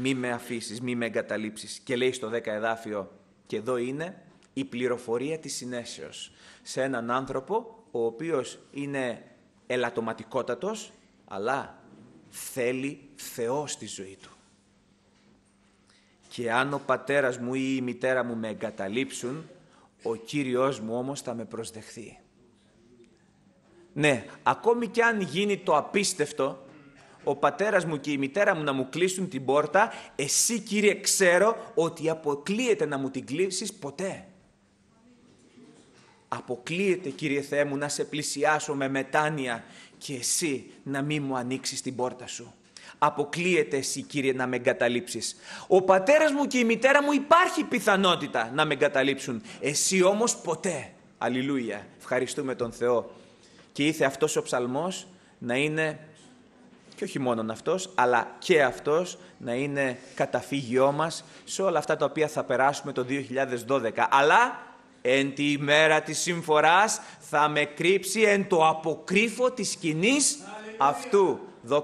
μη με αφήσεις, μη με εγκαταλείψεις. Και λέει στο 10 εδάφιο, και εδώ είναι η πληροφορία της συνέσεως. Σε έναν άνθρωπο ο οποίος είναι ελαττωματικότατος, αλλά θέλει Θεός στη ζωή του. Και αν ο πατέρας μου ή η μητέρα μου με εγκαταλείψουν, ο Κύριος μου όμως θα με προσδεχθεί. Ναι, ακόμη και αν γίνει το απίστευτο, ο πατέρας μου και η μητέρα μου να μου κλείσουν την πόρτα, εσύ Κύριε ξέρω ότι αποκλείεται να μου την κλείσεις ποτέ. Αποκλείεται Κύριε Θεέ μου να σε πλησιάσω με μετάνοια και εσύ να μην μου ανοίξεις την πόρτα σου. Αποκλείεται εσύ Κύριε να με εγκαταλείψεις. Ο πατέρας μου και η μητέρα μου υπάρχει πιθανότητα να με εγκαταλείψουν. Εσύ όμως ποτέ. Αλληλούια. Ευχαριστούμε τον Θεό. Και ήθε αυτός ο ψαλμός να είναι και όχι μόνον αυτός, αλλά και αυτός να είναι καταφύγιό μας σε όλα αυτά τα οποία θα περάσουμε το 2012. Αλλά εν τη ημέρα της συμφοράς θα με κρύψει εν το αποκρύφο της σκηνής αυτού.